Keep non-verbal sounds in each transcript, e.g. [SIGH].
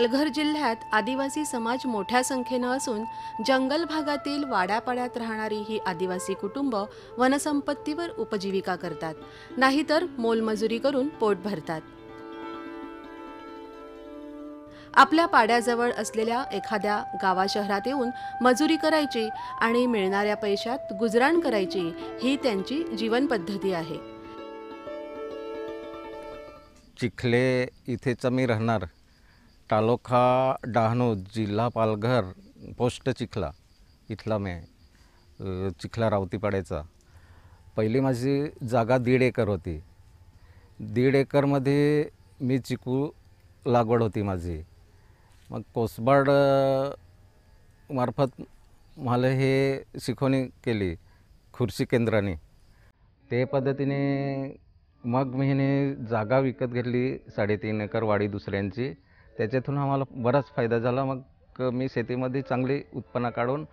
पालघर जिल्ह्यात आदिवासी समाज मोठ्या संख्येनं असून जंगल भागातील वाड्यापाड्यात राहणारी ही आदिवासी कुटुंब वनसंपत्तीवर उपजीविका करतात नाहीतर मोलमजुरी करून पोट भरतात आपल्या पाड्याजवळ असलेल्या एखाद्या गावा शहरात येऊन मजुरी करायची आणि मिळणाऱ्या पैशात गुजराण करायची ही त्यांची जीवनपद्धती आहे चिखले इथेच मी राहणार तालोखा डहाणू जिल्हा पालघर पोस्ट चिखला इथला मी चिखला रावती रावतीपाड्याचा पहिली माझी जागा दीड एकर होती दीड एकरमध्ये मी चिकू लागवड होती माझी मग कोसबाड मार्फत मला हे शिकवणी केली खुर्शी केंद्राने ते पद्धतीने मग मी जागा विकत घेतली साडेतीन एकर वाडी दुसऱ्यांची त्याच्यातून आम्हाला बराच फायदा झाला मग मी शेतीमध्ये चांगली उत्पन्न काढून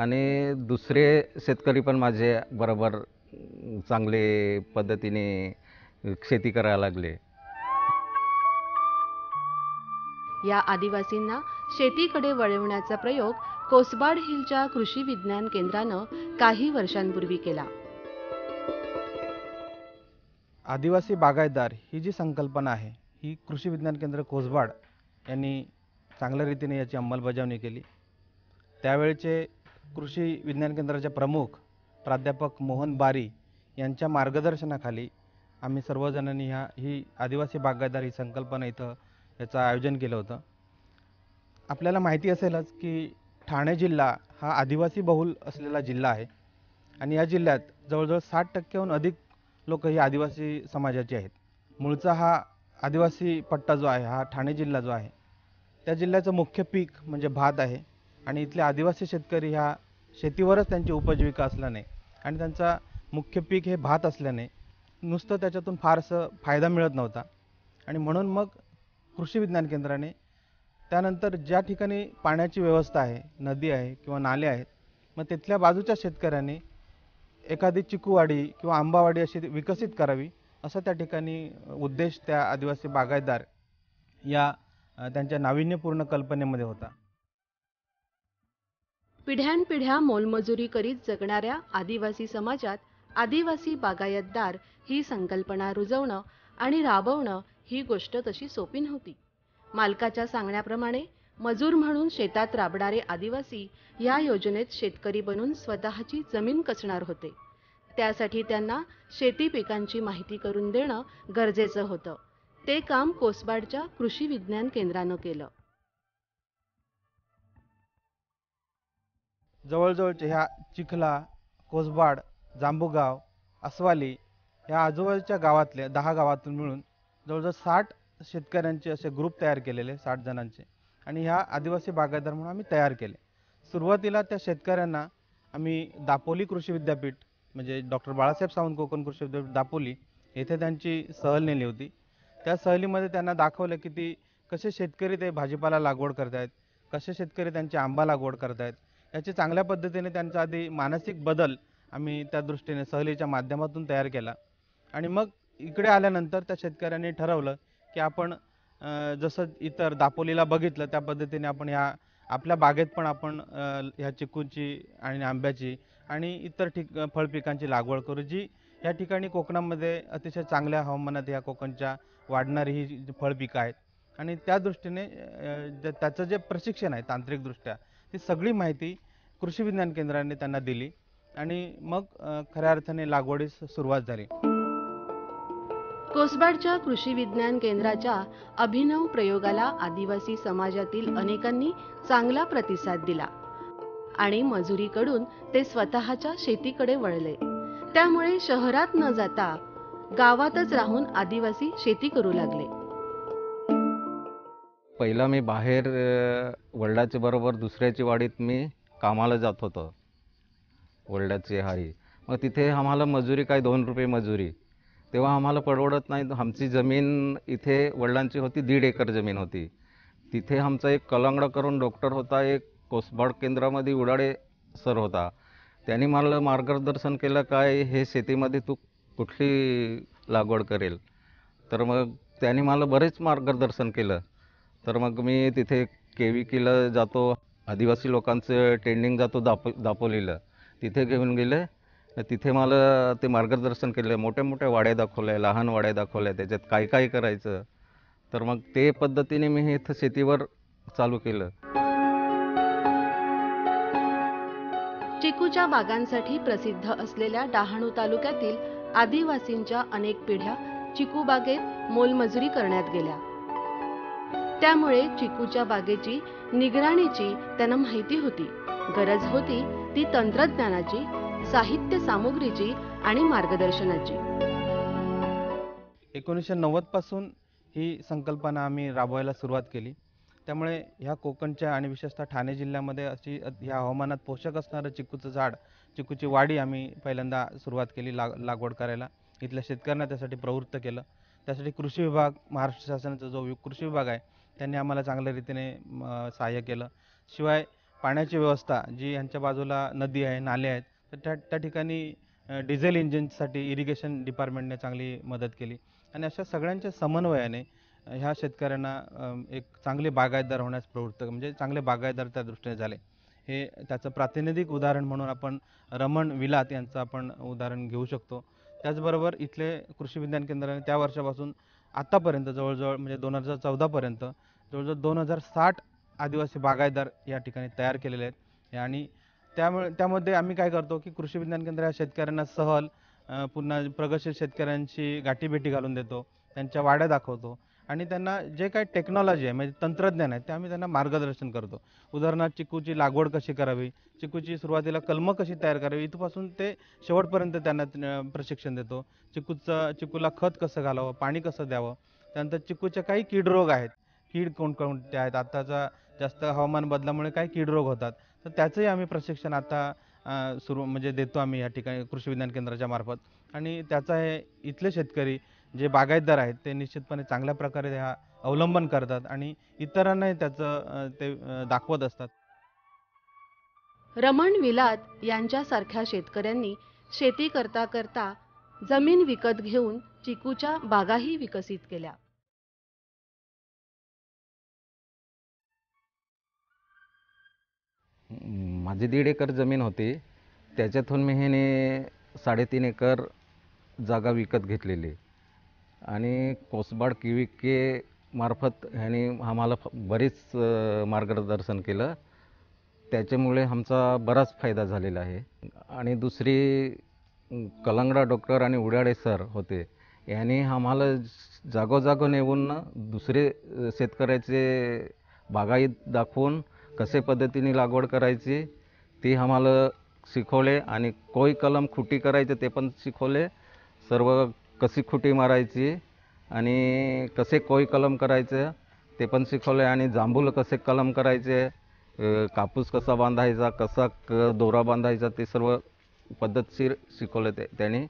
आणि दुसरे शेतकरी पण माझे बरोबर चांगले पद्धतीने शेती करायला लागले या आदिवासींना शेतीकडे वळवण्याचा प्रयोग कोसबाड हिलच्या कृषी विज्ञान केंद्रानं काही वर्षांपूर्वी केला आदिवासी बागायतदार ही जी संकल्पना आहे ही कृषी विज्ञान केंद्र कोसबाड यांनी चांगल्या रीतीने याची अंमलबजावणी केली त्यावेळचे कृषी विज्ञान केंद्राचे प्रमुख प्राध्यापक मोहन बारी यांच्या मार्गदर्शनाखाली आम्ही सर्वजणांनी ह्या ही आदिवासी बागायतदार ही संकल्पना इथं याचं आयोजन केलं होतं आपल्याला माहिती असेलच की ठाणे जिल्हा हा आदिवासी बहुल असलेला जिल्हा आहे आणि या जिल्ह्यात जवळजवळ साठ टक्क्याहून अधिक लोक ही आदिवासी समाजाची आहेत मूळचा हा आदिवासी पट्टा जो आहे हा ठाणे जिल्हा जो आहे त्या जिल्ह्याचं मुख्य पीक म्हणजे भात आहे आणि इथले आदिवासी शेतकरी ह्या शेतीवरच त्यांची उपजीविका असल्याने आणि त्यांचा मुख्य पीक हे भात असल्याने नुसतं त्याच्यातून फारसं फायदा मिळत नव्हता आणि म्हणून मग कृषी विज्ञान केंद्राने त्यानंतर ज्या ठिकाणी पाण्याची व्यवस्था आहे नदी आहे किंवा नाले आहेत मग तिथल्या बाजूच्या शेतकऱ्यांनी एखादी चिकूवाडी किंवा आंबावाडी अशी विकसित करावी असा त्या ठिकाणी उद्देश त्या आदिवासी बागायतदार या त्यांच्या नाविन्यपूर्ण कल्पनेमध्ये होता पिढ्यानपिढ्या मोलमजुरी करीत जगणाऱ्या आदिवासी समाजात आदिवासी बागायतदार ही संकल्पना रुजवणं आणि राबवणं ही गोष्ट तशी सोपी नव्हती मालकाच्या सांगण्याप्रमाणे मजूर म्हणून शेतात राबणारे आदिवासी या योजनेत शेतकरी बनून स्वतःची जमीन कसणार होते त्यासाठी त्यांना शेती पिकांची माहिती करून देणं गरजेचं होतं ते काम कोसबाडच्या कृषी विज्ञान केंद्रानं केलं जवळजवळच्या ह्या चिखला कोसबाड जांबूगाव अस्वाली ह्या आजूबाजूच्या गावातल्या दहा गावातून मिळून जवळजवळ साठ शेतकऱ्यांचे असे ग्रुप तयार केलेले साठ जणांचे आणि ह्या आदिवासी बागायतदार म्हणून आम्ही तयार केले सुरुवातीला त्या शेतकऱ्यांना आम्ही दापोली कृषी विद्यापीठ म्हणजे डॉक्टर बाळासाहेब सावंत कोकण कृषी विद्यापीठ दापोली येथे त्यांची सहल नेली होती त्या सहलीमध्ये त्यांना दाखवलं की ती कसे शेतकरी ते भाजीपाला लागवड करतायत कसे शेतकरी त्यांची आंबा लागवड करतायत याचे चांगल्या पद्धतीने त्यांचा आधी मानसिक बदल आम्ही त्या दृष्टीने सहलीच्या माध्यमातून तयार केला आणि मग इकडे आल्यानंतर त्या शेतकऱ्यांनी ठरवलं की आपण जसं इतर दापोलीला बघितलं त्या पद्धतीने आपण ह्या आपल्या बागेत पण आपण ह्या चिकूची आणि आंब्याची आणि इतर ठिक फळपिकांची लागवड करू जी या ठिकाणी कोकणामध्ये अतिशय चांगल्या हवामानात या कोकणच्या वाढणारी ही फळपिकं आहेत आणि त्या दृष्टीने त्याचं जे प्रशिक्षण आहे तांत्रिकदृष्ट्या ती सगळी माहिती कृषी विज्ञान केंद्राने त्यांना दिली आणि मग खऱ्या अर्थाने लागवडीस सुरुवात झाली कोसबाडच्या कृषी विज्ञान केंद्राच्या अभिनव प्रयोगाला आदिवासी समाजातील अनेकांनी चांगला प्रतिसाद दिला आणि मजुरीकडून ते स्वतःच्या शेतीकडे वळले त्यामुळे शहरात न जाता गावातच राहून आदिवासी शेती करू लागले पहिला मी बाहेर वडिलाच्या बरोबर दुसऱ्याच्या वाडीत मी कामाला जात होतो वडिलाची हारी मग तिथे आम्हाला मजुरी काय दोन रुपये मजुरी तेव्हा आम्हाला परवडत नाही आमची जमीन इथे वडिलांची होती दीड एकर जमीन होती तिथे आमचा एक कलंगडा करून डॉक्टर होता एक कोसबाड केंद्रामध्ये उडाळे सर होता त्यांनी मला मार्गदर्शन केलं काय हे शेतीमध्ये तू कुठली लागवड करेल तर मग त्यांनी मला बरेच मार्गदर्शन केलं तर मग मी तिथे केविकीला जातो आदिवासी लोकांचं ट्रेनिंग जातो दाप दापोलीला तिथे घेऊन गेले तिथे मला ते मार्गदर्शन केलं मोठ्या मोठ्या वाड्या दाखवल्या लहान वाड्या दाखवल्या त्याच्यात काय काय करायचं तर मग ते पद्धतीने मी इथं शेतीवर चालू केलं चिकूच्या बागांसाठी प्रसिद्ध असलेल्या डहाणू तालुक्यातील आदिवासींच्या अनेक पिढ्या चिकू बागेत मोलमजुरी करण्यात गेल्या त्यामुळे चिकूच्या बागेची निगराणीची त्यांना माहिती होती गरज होती ती तंत्रज्ञानाची साहित्य सामुग्रीची आणि मार्गदर्शनाची एकोणीसशे नव्वद पासून ही संकल्पना आम्ही राबवायला सुरुवात केली त्यामुळे ह्या कोकणच्या आणि विशेषतः ठाणे जिल्ह्यामध्ये अशी ह्या हवामानात पोषक असणारं चिकूचं झाड चिकूची वाढी आम्ही पहिल्यांदा सुरुवात केली लागवड करायला इथल्या शेतकऱ्यांना त्यासाठी प्रवृत्त केलं त्यासाठी कृषी विभाग महाराष्ट्र शासनाचा जो कृषी विभाग आहे त्यांनी आम्हाला चांगल्या रीतीने सहाय्य केलं शिवाय पाण्याची व्यवस्था जी यांच्या बाजूला नदी आहे नाले आहेत तर त्या त्या ठिकाणी डिझेल इंजिनसाठी इरिगेशन डिपार्टमेंटने चांगली मदत केली आणि अशा सगळ्यांच्या समन्वयाने ह्या शेतकऱ्यांना एक चांगले बागायतदार होण्यास प्रवृत्त म्हणजे चांगले बागायतदार त्या दृष्टीने झाले हे त्याचं प्रातिनिधिक उदाहरण म्हणून आपण रमण विलात यांचं आपण उदाहरण घेऊ शकतो त्याचबरोबर इथले कृषी विज्ञान केंद्राने त्या वर्षापासून आत्तापर्यंत जवळजवळ म्हणजे दोन हजार चौदापर्यंत जवळजवळ दोन हजार साठ आदिवासी बागायतदार या ठिकाणी तयार केलेले आहेत आणि त्यामुळे त्यामध्ये आम्ही काय करतो की कृषी विज्ञान केंद्र या शेतकऱ्यांना सहल पुन्हा प्रगतशील शेतकऱ्यांची गाठीभेटी घालून देतो त्यांच्या वाड्या दाखवतो आणि त्यांना जे काही टेक्नॉलॉजी आहे म्हणजे तंत्रज्ञान आहे ते आम्ही त्यांना मार्गदर्शन करतो उदाहरणार्थ चिकूची लागवड कशी करावी चिकूची सुरुवातीला कलमं कशी तयार करावी इथपासून ते शेवटपर्यंत त्यांना प्रशिक्षण देतो चिकूचं चिकूला खत कसं घालावं पाणी कसं द्यावं त्यानंतर चिकूचे काही कीड रोग आहेत कीड कोणकोणते आहेत आत्ताचा जास्त हवामान बदलामुळे काही कीड रोग होतात तर त्याचंही आम्ही प्रशिक्षण आता सुरू म्हणजे देतो आम्ही या ठिकाणी कृषी विज्ञान केंद्राच्या मार्फत आणि त्याचा हे इथले शेतकरी जे बागायतदार आहेत ते निश्चितपणे चांगल्या प्रकारे ह्या अवलंबन करतात आणि इतरांनाही त्याचं ते दाखवत असतात रमण विलात यांच्यासारख्या शेतकऱ्यांनी शेती करता करता जमीन विकत घेऊन चिकूच्या बागाही विकसित केल्या माझी दीड एकर जमीन होती त्याच्यातून मी ह्याने साडेतीन एकर जागा विकत घेतलेली आणि कोसबाड के मार्फत ह्याने आम्हाला बरीच मार्गदर्शन केलं त्याच्यामुळे आमचा बराच फायदा झालेला आहे आणि दुसरी कलंगडा डॉक्टर आणि उड्याडे सर होते यांनी आम्हाला जागोजागो नेऊन दुसरे शेतकऱ्याचे बागाईत दाखवून कसे पद्धतीने लागवड करायची ती आम्हाला शिकवले आणि कोई कलम खुटी करायचे ते पण शिकवले सर्व कशी खुटी मारायची आणि कसे कोई कलम करायचे ते पण शिकवले आणि जांभूळ कसे कलम करायचे कापूस कसा बांधायचा कसा दोरा बांधायचा ते सर्व पद्धतशीर शिकवले ते त्यांनी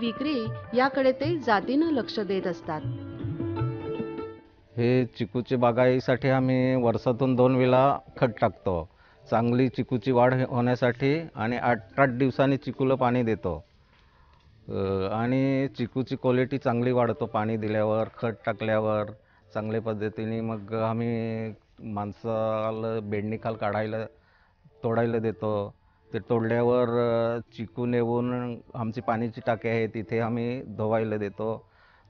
विक्री याकडे ते जातीनं लक्ष देत असतात हे चिकूची बागाईसाठी आम्ही वर्षातून दोन वेळा खत टाकतो चांगली चिकूची वाढ होण्यासाठी आणि आठ आठ दिवसांनी चिकूला पाणी देतो आणि चिकूची क्वालिटी चांगली वाढतो पाणी दिल्यावर खत टाकल्यावर चांगल्या पद्धतीने मग आम्ही माणसाला बेडणीखाल काढायला तोडायला देतो ते तोडल्यावर चिकू नेऊन आमची पाण्याची टाकी आहे तिथे आम्ही धुवायला देतो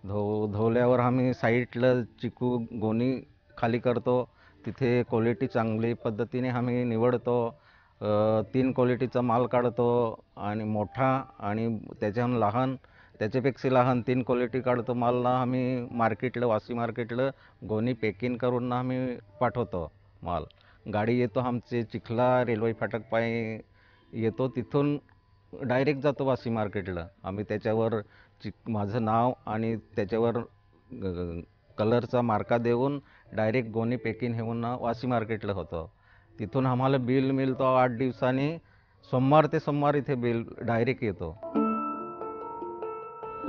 धो धुवल्यावर आम्ही साईटला चिकू गोणी खाली करतो तिथे क्वालिटी चांगली पद्धतीने आम्ही निवडतो तीन क्वालिटीचा माल काढतो आणि मोठा आणि त्याच्याहून लहान त्याच्यापेक्षा लहान तीन क्वालिटी काढतो मालला आम्ही मार्केटला वासी मार्केटला गोणी पॅकिंग करून आम्ही पाठवतो माल गाडी येतो आमचे चिखला रेल्वे फाटक पाय येतो तिथून डायरेक्ट जातो वासी मार्केटला आम्ही त्याच्यावर चिक माझं नाव आणि त्याच्यावर कलरचा मार्का देऊन डायरेक्ट गोणी पॅकिंग होऊन वाशी मार्केटला होतं तिथून आम्हाला बिल मिळतो आठ दिवसांनी सोमवार ते सोमवार इथे बिल डायरेक्ट येतो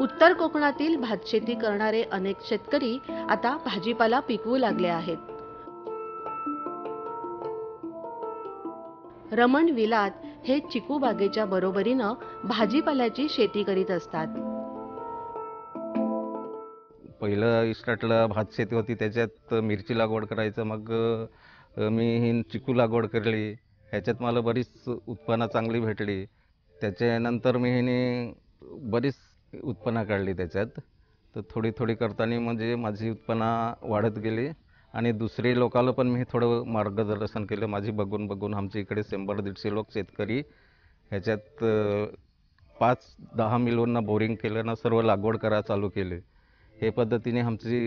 उत्तर कोकणातील भातशेती करणारे अनेक शेतकरी आता भाजीपाला पिकवू लागले आहेत रमण विलात हे चिकू बागेच्या बरोबरीनं भाजीपाल्याची शेती करीत असतात पहिलं भात शेती होती त्याच्यात मिरची लागवड करायचं मग मी ही चिकू लागवड करली ह्याच्यात मला बरीच उत्पन्न चांगली भेटली त्याच्यानंतर मी हिने बरीच उत्पन्न काढली त्याच्यात तर थोडी थोडी करताना म्हणजे माझी उत्पन्न वाढत गेली आणि दुसरे लोकाला पण मी थोडं मार्गदर्शन केलं माझी बघून बघून आमच्या इकडे शंभर दीडशे लोक शेतकरी ह्याच्यात पाच दहा मिलोंना बोरिंग केलं ना सर्व लागवड करा चालू केली हे पद्धतीने आमची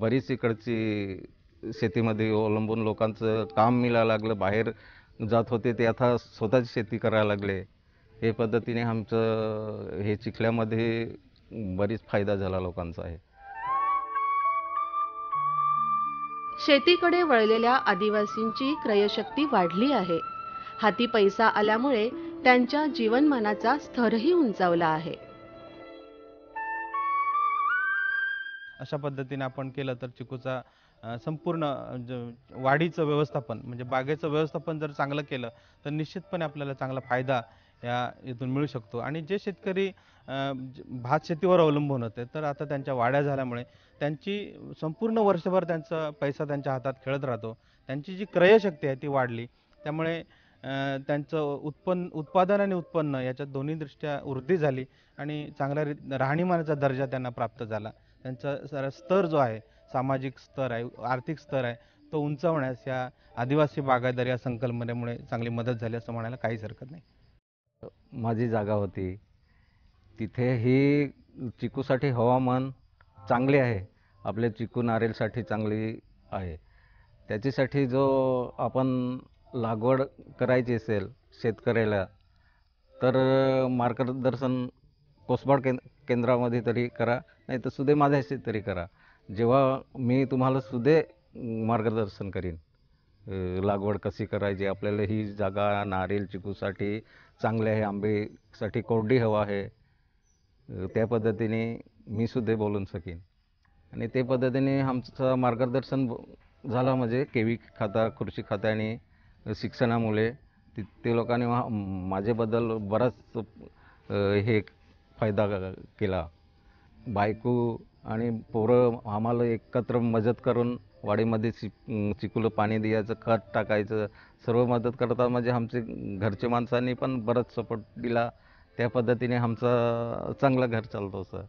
बरीच इकडची शेतीमध्ये अवलंबून लोकांचं काम मिळायला लागलं बाहेर जात होते ते आता स्वतःची शेती करायला लागले हे पद्धतीने आमचं हे चिखल्यामध्ये बरीच फायदा झाला लोकांचा आहे शेतीकडे वळलेल्या आदिवासींची क्रयशक्ती वाढली आहे हाती पैसा आल्यामुळे त्यांच्या जीवनमानाचा स्तरही उंचावला आहे अशा पद्धतीने आपण केलं तर चिकूचा संपूर्ण वाढीचं व्यवस्थापन म्हणजे बागेचं व्यवस्थापन जर चांगलं केलं तर निश्चितपणे आपल्याला चांगला फायदा या इथून मिळू शकतो आणि जे शेतकरी भात शेतीवर अवलंबून होते तर आता त्यांच्या वाड्या झाल्यामुळे त्यांची संपूर्ण वर्षभर त्यांचा पैसा त्यांच्या हातात खेळत राहतो त्यांची जी क्रयशक्ती आहे ती वाढली त्यामुळे त्यांचं उत्पन्न उत्पादन आणि उत्पन्न याच्यात दोन्ही दृष्ट्या वृद्धी झाली आणि चांगल्या रीत राहणीमानाचा दर्जा त्यांना प्राप्त झाला त्यांचा सारा स्तर जो आहे सामाजिक स्तर आहे आर्थिक स्तर आहे तो उंचावण्यास या आदिवासी बागायदारी या संकल्पनेमुळे चांगली मदत झाली असं म्हणायला काहीच हरकत नाही माझी जागा होती तिथे ही चिकूसाठी हवामान चांगले आहे आपले चिकू नारेलसाठी चांगली आहे त्याच्यासाठी जो आपण लागवड करायची असेल शेतकऱ्याला तर मार्गदर्शन कोसबाड केंद्रामध्ये तरी करा नाही तर सुदे माझ्याशी तरी करा जेव्हा मी तुम्हाला सुदे मार्गदर्शन करीन लागवड कशी करायची आपल्याला ही जागा नारेल चिकूसाठी चांगले आहे आंबेसाठी कोरडी हवा आहे त्या पद्धतीने मी सुद्धा बोलून शकेन आणि ते पद्धतीने आमचं मार्गदर्शन झालं म्हणजे केवी खाता कृषी खाता आणि शिक्षणामुळे ति ते लोकांनी माझ्याबद्दल बराच हे फायदा केला बायको आणि पोरं आम्हाला एकत्र मदत करून वाडीमध्ये चिक चिकुलं पाणी द्यायचं खत टाकायचं सर्व मदत करतात म्हणजे आमचे घरचे माणसांनी पण बरंच सपोर्ट दिला त्या पद्धतीने आमचा चांगलं घर चालतो सर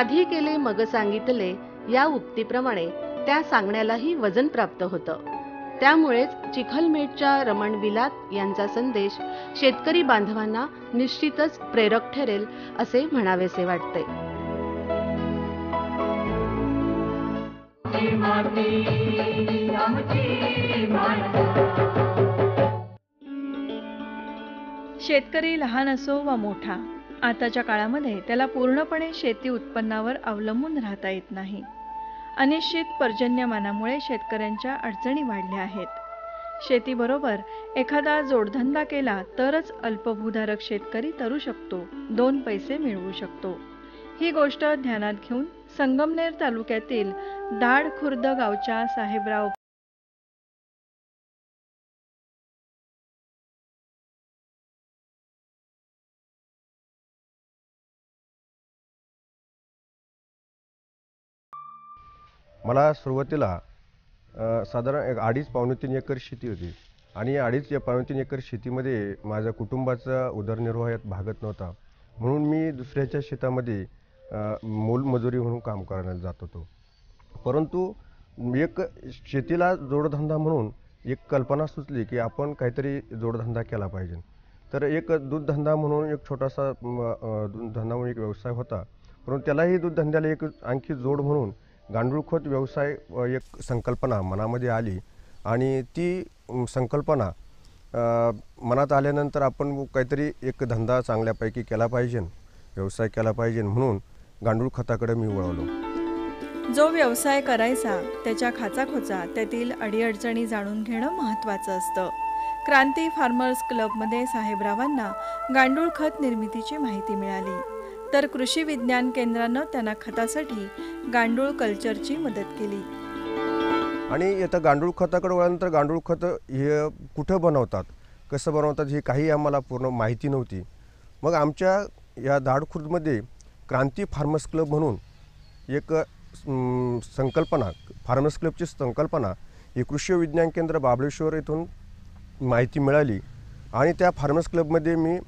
आधी केले मग सांगितले या उक्तीप्रमाणे त्या सांगण्यालाही वजन प्राप्त होतं त्यामुळेच चिखलमेटच्या रमण विलात यांचा संदेश शेतकरी बांधवांना निश्चितच प्रेरक ठरेल असे म्हणावेसे वाटते शेतकरी लहान असो वा मोठा आताच्या काळामध्ये त्याला पूर्णपणे शेती उत्पन्नावर अवलंबून राहता येत नाही अनिश्चित पर्जन्यमानामुळे शेतकऱ्यांच्या अडचणी वाढल्या आहेत शेतीबरोबर एखादा जोडधंदा केला तरच अल्पभूधारक शेतकरी तरू शकतो दोन पैसे मिळवू शकतो ही गोष्ट ध्यानात घेऊन संगमनेर तालुक्यातील दाड खुर्द गावच्या साहेबराव मला सुरुवातीला साधारण एक अडीच पावणे तीन एकर शेती होती आणि अडीच या पावणे तीन एकर शेतीमध्ये माझ्या कुटुंबाचा उदरनिर्वाह यात भागत नव्हता म्हणून मी दुसऱ्याच्या शेतामध्ये मोलमजुरी म्हणून काम करायला जात होतो परंतु एक शेतीला जोडधंदा म्हणून एक कल्पना सुचली की आपण काहीतरी जोडधंदा केला पाहिजे तर एक दूधधंदा म्हणून एक छोटासा धंदा म्हणून एक व्यवसाय होता परंतु त्यालाही दूधधंद्याला एक आणखी जोड म्हणून गांडूळखत व्यवसाय एक संकल्पना मनामध्ये आली आणि ती संकल्पना मनात आल्यानंतर आपण काहीतरी एक धंदा चांगल्यापैकी केला पाहिजे व्यवसाय केला पाहिजे म्हणून गांडूळ खताकडे मी वळवलो जो व्यवसाय करायचा त्याच्या खाचाखोचा त्यातील अडीअडचणी जाणून घेणं महत्त्वाचं असतं क्रांती फार्मर्स क्लबमध्ये साहेबरावांना गांडूळ खत निर्मितीची माहिती मिळाली तर कृषी विज्ञान केंद्रानं त्यांना खतासाठी गांडूळ कल्चरची मदत केली आणि आता गांडूळ खताकडे वळल्यानंतर गांडूळ खतं हे कुठं बनवतात कसं बनवतात हे काही आम्हाला पूर्ण माहिती नव्हती मग आमच्या या दाडखुर्दमध्ये क्रांती फार्मर्स क्लब म्हणून एक संकल्पना फार्मर्स क्लबची संकल्पना ही कृषी विज्ञान केंद्र बाबळेश्वर येथून माहिती मिळाली आणि त्या फार्मर्स क्लबमध्ये मी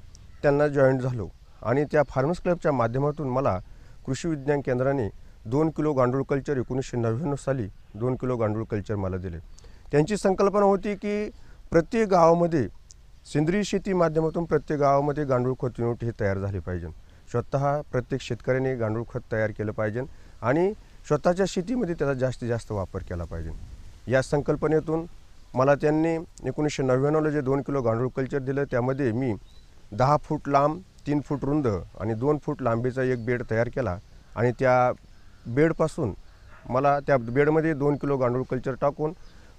त्यांना जॉईन झालो आणि त्या फार्मर्स क्लबच्या माध्यमातून मला कृषी विज्ञान केंद्राने दोन किलो गांडूळ कल्चर एकोणीसशे नव्याण्णव साली दोन किलो गांडूळ कल्चर मला दिले त्यांची संकल्पना होती की प्रत्येक गावामध्ये सेंद्रिय शेती माध्यमातून प्रत्येक गावामध्ये गांडूळ खत युनिट हे तयार झाले पाहिजे स्वतः प्रत्येक शेतकऱ्याने गांडूळ खत तयार केलं पाहिजे आणि स्वतःच्या शेतीमध्ये त्याचा जास्तीत जास्त वापर केला पाहिजे या संकल्पनेतून मला त्यांनी एकोणीसशे नव्याण्णवला जे दोन किलो गांडूळ कल्चर दिलं त्यामध्ये मी दहा फूट लांब तीन फूट रुंद आणि दोन फूट लांबीचा एक बेड तयार केला आणि त्या बेडपासून मला त्या बेडमध्ये दोन किलो गांडूळ कल्चर टाकून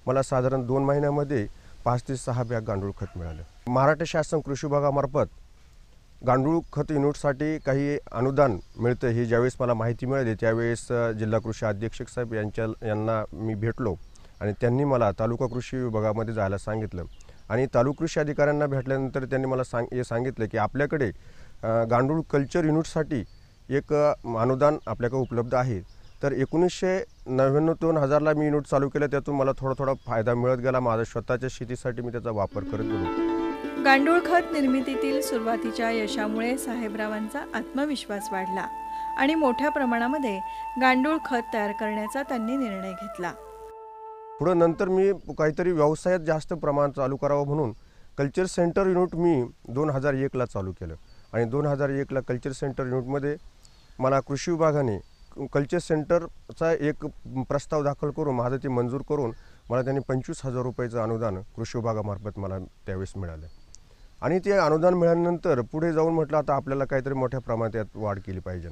मला साधारण दोन महिन्यामध्ये पाच ते सहा बॅग गांडूळ खत मिळालं महाराष्ट्र शासन कृषी विभागामार्फत गांडूळ खत युनिटसाठी काही अनुदान मिळतं हे ज्यावेळेस मला माहिती मिळाली त्यावेळेस जिल्हा कृषी अधीक्षक साहेब यांच्या यांना मी भेटलो आणि त्यांनी मला तालुका कृषी विभागामध्ये जायला सांगितलं आणि तालुका कृषी अधिकाऱ्यांना भेटल्यानंतर त्यांनी मला सांग हे सांगितलं की आपल्याकडे गांडूळ कल्चर युनिटसाठी एक अनुदान आपल्याकडे उपलब्ध आहे तर एकोणीसशे नव्याण्णव दोन हजारला मी युनिट चालू केलं त्यातून मला थोडा थोडा फायदा मिळत गेला माझ्या स्वतःच्या शेतीसाठी मी त्याचा वापर करत गेलो गांडूळ खत निर्मितीतील सुरुवातीच्या यशामुळे साहेबरावांचा आत्मविश्वास वाढला आणि मोठ्या प्रमाणामध्ये गांडूळ खत तयार करण्याचा त्यांनी निर्णय घेतला पुढं नंतर मी काहीतरी व्यवसायात जास्त प्रमाण चालू करावं म्हणून कल्चर सेंटर युनिट मी दोन हजार एकला चालू केलं आणि दोन हजार एकला कल्चर सेंटर युनिटमध्ये मला कृषी विभागाने कल्चर सेंटरचा एक प्रस्ताव दाखल करून माझं ती मंजूर करून मला त्यांनी पंचवीस हजार रुपयाचं अनुदान कृषी विभागामार्फत मला त्यावेळेस मिळालं आणि ते अनुदान मिळाल्यानंतर पुढे जाऊन म्हटलं आता आपल्याला काहीतरी मोठ्या प्रमाणात यात वाढ केली पाहिजे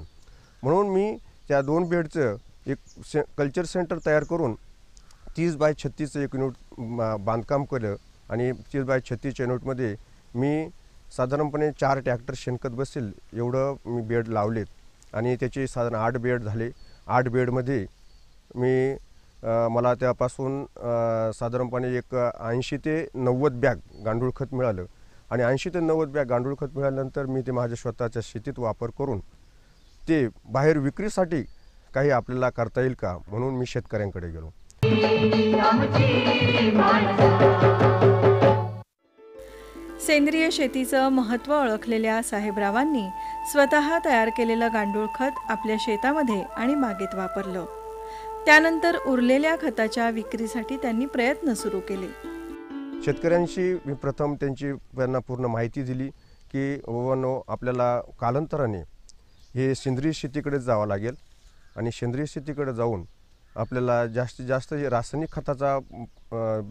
म्हणून मी त्या दोन बेडचं एक से कल्चर सेंटर तयार करून तीस बाय छत्तीसचं एक युनिट बांधकाम केलं आणि तीस बाय छत्तीसच्या युनिटमध्ये मी साधारणपणे चार ट्रॅक्टर शेणखत बसेल एवढं मी बेड लावलेत आणि त्याचे साधारण आठ बेड झाले आठ बेडमध्ये मी मला त्यापासून साधारणपणे एक ऐंशी ते नव्वद बॅग गांडूळ खत मिळालं आणि ऐंशी ते नव्वद बॅग गांडूळ खत मिळाल्यानंतर मी ते माझ्या स्वतःच्या शेतीत वापर करून ते बाहेर विक्रीसाठी काही आपल्याला करता येईल का म्हणून मी शेतकऱ्यांकडे गेलो सेंद्रिय शेतीचं महत्त्व ओळखलेल्या साहेबरावांनी स्वतः तयार केलेलं गांडूळ खत आपल्या शेतामध्ये आणि बागेत वापरलं त्यानंतर उरलेल्या खताच्या विक्रीसाठी त्यांनी प्रयत्न सुरू केले शेतकऱ्यांशी मी प्रथम त्यांची त्यांना पूर्ण माहिती दिली की वनो आपल्याला कालांतराने हे सेंद्रिय शेतीकडे जावं लागेल आणि सेंद्रिय शेतीकडे जाऊन आपल्याला जास्तीत जास्त जे रासायनिक खताचा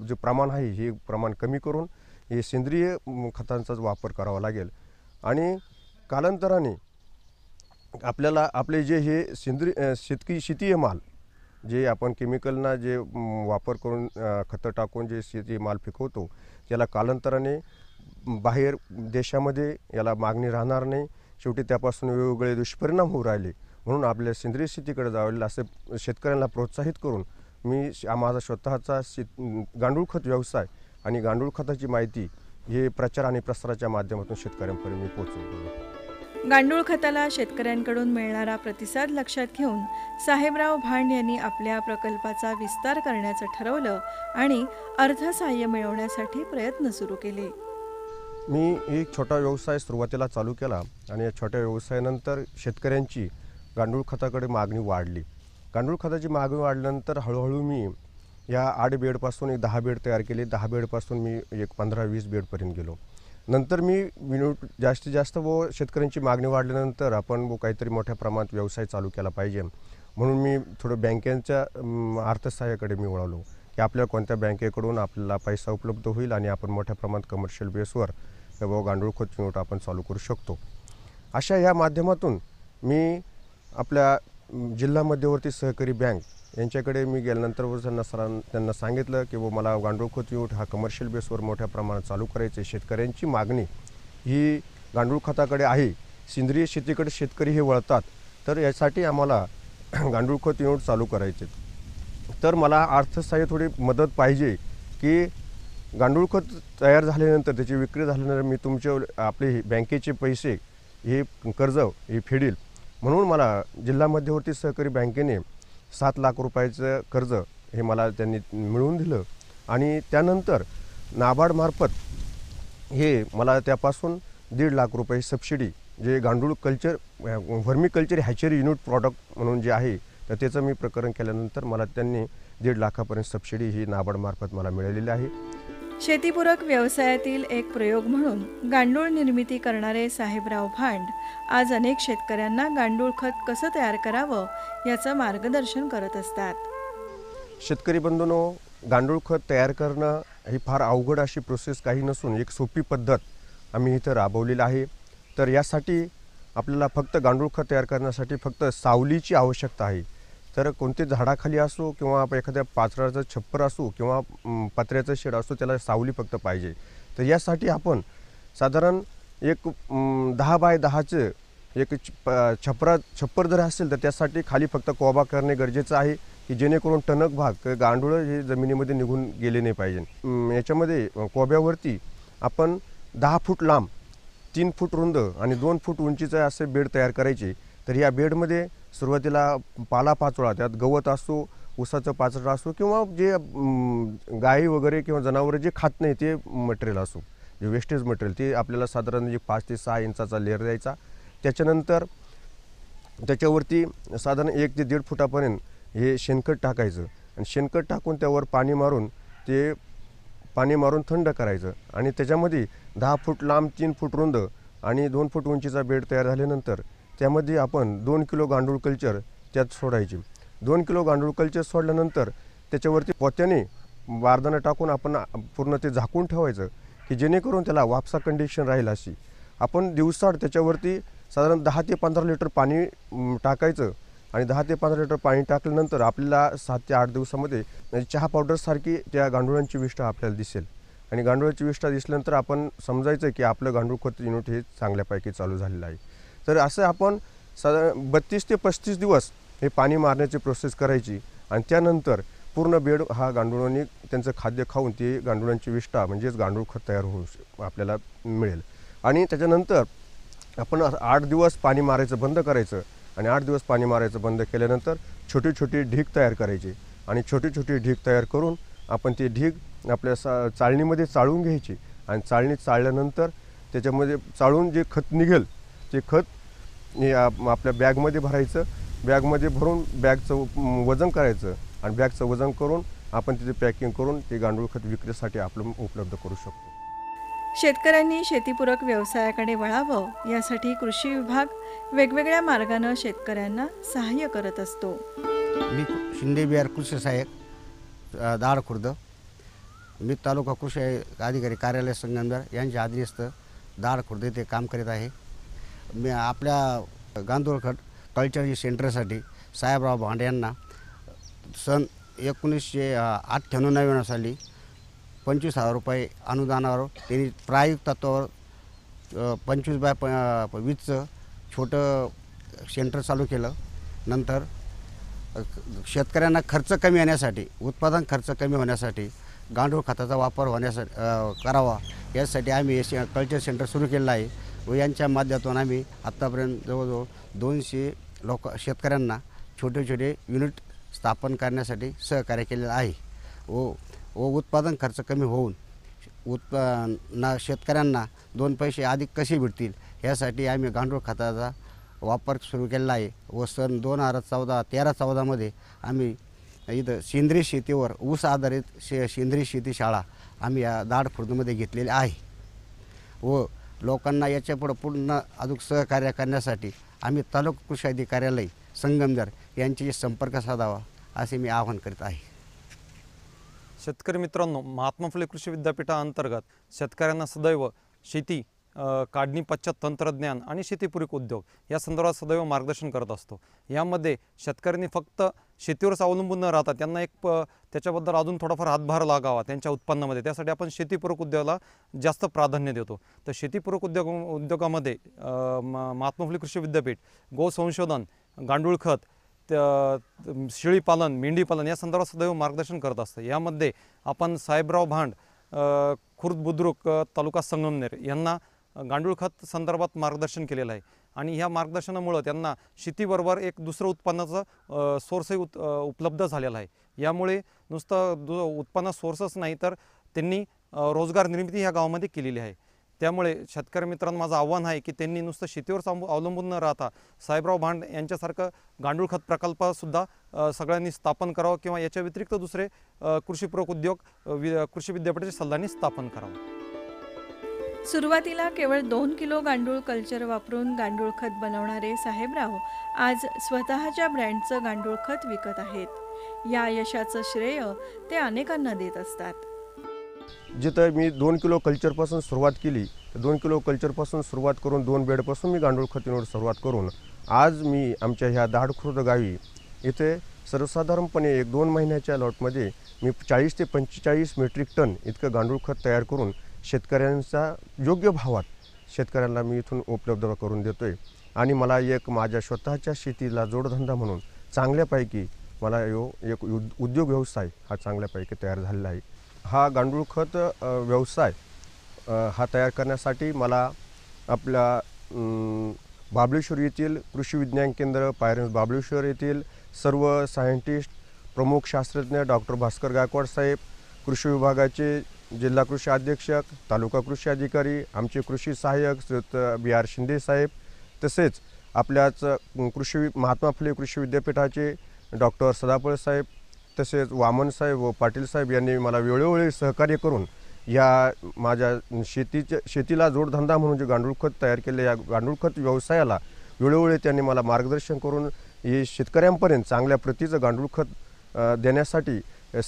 जे प्रमाण आहे हे प्रमाण कमी करून हे सेंद्रिय खतांचाच वापर करावा लागेल आणि कालांतराने आपल्याला आपले जे हे सेंद्रिय शेतकी शेतीय माल जे आपण केमिकलना जे वापर करून खतं टाकून जे शेती माल पिकवतो त्याला कालांतराने बाहेर देशामध्ये याला मागणी राहणार नाही शेवटी त्यापासून वेगवेगळे दुष्परिणाम होऊ राहिले म्हणून आपल्या सेंद्रिय शेतीकडे जावे असे शेतकऱ्यांना प्रोत्साहित करून मी माझा स्वतःचा शेत गांडूळ खत व्यवसाय आणि गांडूळ खताची माहिती हे प्रचार आणि प्रसाराच्या माध्यमातून शेतकऱ्यांपर्यंत मी पोहोचवतो गांडूळ खताला शेतकऱ्यांकडून मिळणारा प्रतिसाद लक्षात घेऊन साहेबराव भांड यांनी आपल्या प्रकल्पाचा विस्तार करण्याचं ठरवलं आणि अर्थसहाय्य मिळवण्यासाठी प्रयत्न सुरू केले मी एक छोटा व्यवसाय सुरुवातीला चालू केला आणि या छोट्या व्यवसायानंतर शेतकऱ्यांची गांडूळ खताकडे मागणी वाढली गांडूळ खताची मागणी वाढल्यानंतर हळूहळू मी या आठ बेडपासून एक दहा बेड तयार केले दहा बेडपासून मी एक पंधरा वीस बेडपर्यंत गेलो नंतर मी विनोद जास्तीत जास्त व शेतकऱ्यांची मागणी वाढल्यानंतर आपण व काहीतरी मोठ्या प्रमाणात व्यवसाय चालू केला पाहिजे म्हणून मी थोडं बँकेच्या अर्थसहाय्याकडे मी वळवलो की आपल्याला कोणत्या बँकेकडून आपल्याला पैसा उपलब्ध होईल आणि आपण मोठ्या प्रमाणात कमर्शियल बेसवर व गांडूळ खत विनोट आपण चालू करू शकतो अशा या माध्यमातून मी आपल्या जिल्हा मध्यवर्ती सहकारी बँक यांच्याकडे मी गेल्यानंतर त्यांना सरां त्यांना सांगितलं की व मला गांडूळ खत यूट हा कमर्शियल बेसवर मोठ्या प्रमाणात चालू करायचे शेतकऱ्यांची मागणी ही गांडूळ खताकडे आहे सेंद्रिय शेतीकडे शेतकरी हे वळतात तर यासाठी आम्हाला [CLEARS THROAT] गांडूळ खत युनिट चालू करायचे तर मला अर्थसहाय्य थोडी मदत पाहिजे की गांडूळ खत तयार झाल्यानंतर त्याची विक्री झाल्यानंतर मी तुमचे आपले बँकेचे पैसे हे कर्ज हे फेडील म्हणून मला जिल्हा मध्यवर्ती सहकारी बँकेने सात लाख रुपयाचं कर्ज हे मला त्यांनी मिळवून दिलं आणि त्यानंतर नाबार्डमार्फत हे मला त्यापासून दीड लाख रुपये सबसिडी जे गांडूळ culture vermi culture hatchery unit product म्हणून जे आहे तर त्याचं मी प्रकरण केल्यानंतर मला त्यांनी दीड लाखापर्यंत सबसिडी ही नाबार्डमार्फत मला मिळालेली आहे शेतीपूरक व्यवसायातील एक प्रयोग म्हणून गांडूळ निर्मिती करणारे साहेबराव भांड आज अनेक शेतकऱ्यांना गांडूळ खत कसं तयार करावं याचं मार्गदर्शन करत असतात शेतकरी बंधूनो गांडूळ खत तयार करणं ही फार अवघड अशी प्रोसेस काही नसून एक सोपी पद्धत आम्ही इथं राबवलेली आहे तर यासाठी आपल्याला फक्त गांडूळ खत तयार करण्यासाठी फक्त सावलीची आवश्यकता आहे तर कोणते झाडाखाली असो किंवा एखाद्या पाचराचं छप्पर असो किंवा पत्र्याचं शेड असो त्याला सावली फक्त पाहिजे तर यासाठी आपण साधारण एक दहा बाय दहाचं एक छपरा छप्पर जर असेल तर त्यासाठी खाली फक्त कोबा करणे गरजेचं आहे की जेणेकरून टणक भाग गांडूळ हे जमिनीमध्ये निघून गेले नाही पाहिजे याच्यामध्ये कोब्यावरती आपण दहा फूट लांब तीन फूट रुंद आणि दोन फूट उंचीचं असे बेड तयार करायचे तर या बेडमध्ये सुरुवातीला पाला पाचोळा त्यात गवत असो ऊसाचं पाचट असो किंवा जे गाई वगैरे किंवा जनावरं जे खात नाही ते मटेरियल असो जे वेस्टेज मटेरियल ते आपल्याला साधारण जे पाच ते सहा इंचाचा लेअर द्यायचा त्याच्यानंतर त्याच्यावरती साधारण एक ते दीड फुटापर्यंत हे शेणखत टाकायचं आणि शेणखत टाकून त्यावर पाणी मारून ते पाणी मारून थंड करायचं आणि त्याच्यामध्ये दहा फूट लांब तीन फूट रुंद आणि दोन फूट उंचीचा बेड तयार झाल्यानंतर त्यामध्ये आपण दोन किलो गांडूळ कल्चर त्यात सोडायचे दोन किलो गांडूळ कल्चर सोडल्यानंतर त्याच्यावरती पोत्याने वारदानं टाकून आपण पूर्ण ते झाकून ठेवायचं की जेणेकरून त्याला वापसा कंडिशन राहील अशी आपण दिवसाड त्याच्यावरती साधारण दहा ते पंधरा लिटर पाणी टाकायचं आणि दहा ते पंधरा लिटर पाणी टाकल्यानंतर आपल्याला सात ते आठ दिवसामध्ये चहा पावडरसारखी त्या गांडुळांची विष्ठा आपल्याला दिसेल आणि गांडुळाची विष्ठा दिसल्यानंतर आपण समजायचं की आपलं गांडूळ खत युनिट हे चांगल्यापैकी चालू झालेलं आहे तर असं आपण साधारण बत्तीस ते पस्तीस दिवस हे पाणी मारण्याची प्रोसेस करायची आणि त्यानंतर पूर्ण बेड हा गांडुळांनी त्यांचं खाद्य खाऊन ती गांडुळांची विष्ठा म्हणजेच गांडूळ खत तयार होऊ आपल्याला मिळेल आणि त्याच्यानंतर आपण आठ दिवस पाणी मारायचं बंद करायचं आणि आठ दिवस पाणी मारायचं बंद केल्यानंतर छोटी छोटी ढीक तयार करायची आणि छोटी छोटी ढीक तयार करून आपण ती ढीग आपल्या सा चाळणीमध्ये चाळून घ्यायची आणि चाळणी चाळल्यानंतर त्याच्यामध्ये चाळून जे खत निघेल ते खत आपल्या बॅगमध्ये भरायचं बॅगमध्ये भरून बॅगचं वजन करायचं आणि बॅगचं वजन करून आपण तिथे पॅकिंग करून ते गांडूळ खत विक्रीसाठी आपलं उपलब्ध करू शकतो शेतकऱ्यांनी शेतीपूरक व्यवसायाकडे वळावं यासाठी कृषी विभाग वेगवेगळ्या मार्गानं शेतकऱ्यांना सहाय्य करत असतो मी शिंदे बिहार कृषी सहाय्यक दाळ खुर्द मी तालुका कृषी अधिकारी कार्यालय संगमदार यांच्या असतं दाळ खुर्द येथे काम करीत आहे मी आपल्या गांधोळखट कल्चर सेंटरसाठी साहेबराव भांडे यांना सन एकोणीसशे अठ्ठ्याण्णव नव्याण्णव साली पंचवीस हजार रुपये अनुदानावर त्यांनी प्रायोगिक तत्वावर पंचवीस बाय प वीसचं छोटं सेंटर चालू केलं नंतर शेतकऱ्यांना खर्च कमी येण्यासाठी उत्पादन खर्च कमी होण्यासाठी गांडूळ खताचा वापर होण्यासाठी करावा यासाठी आम्ही कल्चर सेंटर सुरू केलं आहे व यांच्या माध्यमातून आम्ही आत्तापर्यंत जवळजवळ दोनशे लोक शेतकऱ्यांना छोटे छोटे युनिट स्थापन करण्यासाठी सहकार्य केलेलं आहे व व उत्पादन खर्च कमी होऊन उत्पा ना शेतकऱ्यांना दोन पैसे अधिक कसे भेटतील यासाठी आम्ही गांडूळ खताचा वापर सुरू केलेला आहे व सन दोन हजार चौदा तेरा चौदामध्ये आम्ही इथं सेंद्रिय शेतीवर ऊस आधारित शे सेंद्रिय शेती शाळा आम्ही या दाड फुर्दमध्ये घेतलेली आहे व लोकांना याच्या पूर्ण अधिक सहकार्य करण्यासाठी आम्ही तालुका कृषी अधिकार्यालय संगमदर यांच्याशी संपर्क साधावा असे मी आवाहन करीत आहे शेतकरी मित्रांनो महात्मा फुले कृषी विद्यापीठाअंतर्गत शेतकऱ्यांना सदैव शेती काढणी पश्चात तंत्रज्ञान आणि शेतीपूरक उद्योग या संदर्भात सदैव मार्गदर्शन करत असतो यामध्ये शेतकऱ्यांनी फक्त शेतीवरच अवलंबून न राहता त्यांना एक प त्याच्याबद्दल अजून थोडाफार हातभार लागावा त्यांच्या उत्पन्नामध्ये त्यासाठी आपण शेतीपूरक उद्योगाला जास्त प्राधान्य देतो तर शेतीपूरक उद्योग उद्योगामध्ये महात्मा फुले कृषी विद्यापीठ गोसंशोधन गांडूळ खत शेळीपालन मेंढीपालन या संदर्भात सदैव मार्गदर्शन करत असतं यामध्ये आपण साहेबराव भांड खुर्द बुद्रुक तालुका संगमनेर यांना गांडूळ खत संदर्भात मार्गदर्शन केलेलं आहे आणि ह्या मार्गदर्शनामुळं त्यांना शेतीबरोबर एक दुसरं उत्पन्नाचं सोर्सही उत उपलब्ध झालेला आहे यामुळे नुसतं दु उत्पन्न सोर्सच नाही तर त्यांनी रोजगार निर्मिती ह्या गावामध्ये केलेली आहे त्यामुळे शेतकरी मित्रांना माझं आव्हान आहे की त्यांनी नुसतं शेतीवर अवलंबून न राहता साहेबराव भांड यांच्यासारखं गांडूळ खत प्रकल्पसुद्धा सगळ्यांनी स्थापन करावं किंवा याच्या व्यतिरिक्त दुसरे कृषीपूरक उद्योग वि कृषी विद्यापीठाच्या सल्ल्याने स्थापन करावं सुरुवातीला केवळ दोन किलो गांडूळ कल्चर वापरून गांडूळ खत बनवणारे साहेबराव आज स्वतःच्या ब्रँडचं गांडूळ खत विकत आहेत या यशाचं श्रेय ते अनेकांना देत असतात जिथं मी दोन किलो कल्चरपासून सुरुवात केली दोन किलो कल्चरपासून सुरुवात करून दोन बेडपासून मी गांडूळ खतीवर सुरुवात करून आज मी आमच्या ह्या दाडखुर्द गावी इथे सर्वसाधारणपणे एक दोन महिन्याच्या लॉटमध्ये मी चाळीस ते पंचेचाळीस मेट्रिक टन इतकं गांडूळ खत तयार करून शेतकऱ्यांचा योग्य भावात शेतकऱ्यांना मी इथून उपलब्ध करून देतो आहे आणि मला एक माझ्या स्वतःच्या शेतीला जोडधंदा म्हणून चांगल्यापैकी मला यो एक उद्योग व्यवसाय हा चांगल्यापैकी तयार झालेला आहे हा गांडूळ खत व्यवसाय हा तयार करण्यासाठी मला आपल्या बाबळेश्वर येथील कृषी विज्ञान केंद्र पायरन्स बाबळेश्वर येथील सर्व सायंटिस्ट प्रमुख शास्त्रज्ञ डॉक्टर भास्कर गायकवाड साहेब कृषी विभागाचे जिल्हा कृषी अध्यक्षक तालुका कृषी अधिकारी आमचे कृषी सहाय्यक बी आर शिंदे साहेब तसेच आपल्याच कृषी महात्मा फुले कृषी विद्यापीठाचे डॉक्टर सदापळ साहेब तसेच वामन साहेब व पाटील साहेब यांनी मला वेळोवेळी सहकार्य करून या माझ्या शेतीच्या शेतीला जोडधंदा म्हणून जे गांडूळ खत तयार केले या गांडूळ खत व्यवसायाला वेळोवेळी त्यांनी मला मार्गदर्शन करून हे शेतकऱ्यांपर्यंत चांगल्या प्रतीचं गांडूळ खत देण्यासाठी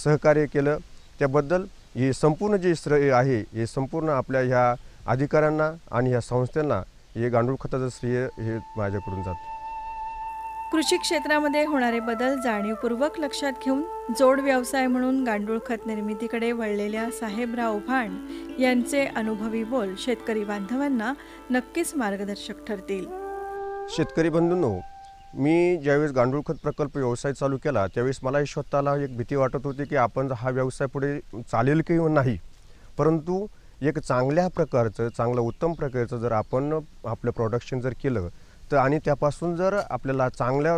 सहकार्य केलं त्याबद्दल ये संपूर्ण जे श्रेय आहे हे संपूर्ण आपल्या ह्या अधिकाऱ्यांना आणि ह्या संस्थांना हे गांडूळ खताचं श्रेय हे माझ्याकडून जातं कृषी क्षेत्रामध्ये होणारे बदल जाणीवपूर्वक लक्षात घेऊन जोड व्यवसाय म्हणून गांडूळ खत निर्मितीकडे वळलेल्या साहेबराव भांड यांचे अनुभवी बोल शेतकरी बांधवांना नक्कीच मार्गदर्शक ठरतील शेतकरी बंधूंनो मी ज्यावेळेस गांडूळखत प्रकल्प व्यवसाय चालू केला त्यावेळेस मला स्वतःला एक भीती वाटत होती की आपण हा व्यवसाय पुढे चालेल की नाही परंतु एक चांगल्या प्रकारचं चांगलं उत्तम प्रकारचं जर आपण आपलं प्रोडक्शन जर केलं तर आणि त्यापासून जर आपल्याला चांगल्या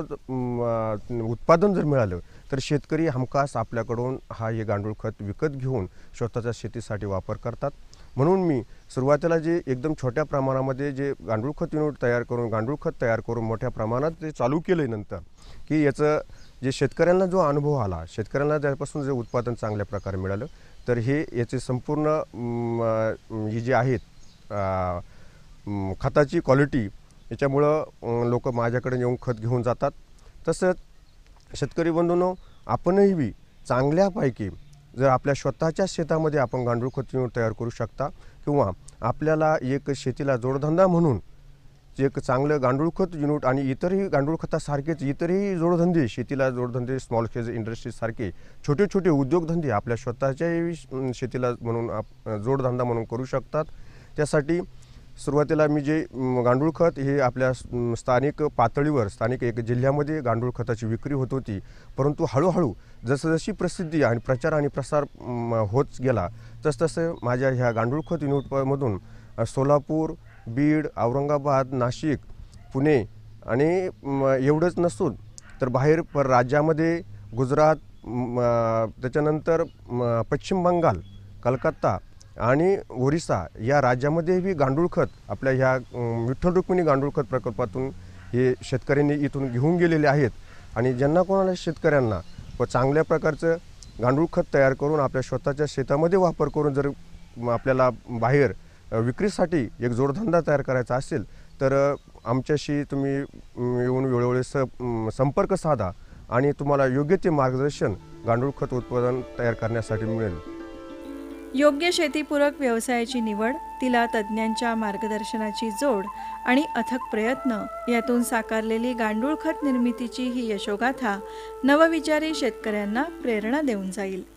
उत्पादन जर मिळालं तर शेतकरी हमखास आपल्याकडून हा हे गांडूळ खत विकत घेऊन स्वतःच्या शेतीसाठी वापर करतात म्हणून मी सुरुवातीला जे एकदम छोट्या प्रमाणामध्ये जे गांडूळ खत युनिट तयार करून गांडूळ खत तयार करून मोठ्या प्रमाणात ते चालू केले नंतर की याचं जे शेतकऱ्यांना जो अनुभव आला शेतकऱ्यांना त्यापासून जे उत्पादन चांगल्या प्रकारे मिळालं तर हे याचे संपूर्ण ही जे आहेत खताची क्वालिटी याच्यामुळं लोक माझ्याकडे येऊन खत घेऊन जातात तसंच शेतकरी बंधूंनो आपणही बी चांगल्यापैकी जर आपल्या स्वतःच्या शेतामध्ये आपण गांडूळ खत तयार करू शकता किंवा आपल्याला एक शेतीला जोडधंदा म्हणून एक चांगलं गांडूळ खत युनिट आणि इतरही गांडूळ खतासारखेच इतरही जोडधंदे शेतीला जोडधंदे स्मॉल स्केज इंडस्ट्रीजसारखे छोटे छोटे उद्योगधंदे आपल्या स्वतःच्याही शेतीला म्हणून आप जोडधंदा म्हणून करू शकतात त्यासाठी सुरुवातीला मी जे गांडूळ खत हे आपल्या स्थानिक पातळीवर स्थानिक एक जिल्ह्यामध्ये गांडूळ खताची विक्री होत होती परंतु हळूहळू जसजशी प्रसिद्धी आणि प्रचार आणि प्रसार होत गेला तसतसं माझ्या ह्या गांडूळ खत युनिटमधून सोलापूर बीड औरंगाबाद नाशिक पुणे आणि एवढंच नसून तर बाहेर पर राज्यामध्ये गुजरात त्याच्यानंतर पश्चिम बंगाल कलकत्ता आणि ओरिसा या राज्यामध्येही गांडूळ खत आपल्या ह्या विठ्ठल रुक्मिणी गांडूळ खत प्रकल्पातून हे शेतकऱ्यांनी इथून घेऊन गेलेले आहेत आणि ज्यांना कोणाला शेतकऱ्यांना व चांगल्या प्रकारचं गांडूळ खत तयार करून आपल्या स्वतःच्या शेतामध्ये वापर करून जर आपल्याला बाहेर विक्रीसाठी एक जोडधंदा तयार करायचा असेल तर आमच्याशी तुम्ही येऊन वेळोवेळी स संपर्क साधा आणि तुम्हाला योग्य ते मार्गदर्शन गांडूळ खत उत्पादन तयार करण्यासाठी मिळेल योग्य शेतीपूरक व्यवसायाची निवड तिला तज्ज्ञांच्या मार्गदर्शनाची जोड आणि अथक प्रयत्न यातून साकारलेली गांडूळ खत निर्मितीची ही यशोगाथा नवविचारी शेतकऱ्यांना प्रेरणा देऊन जाईल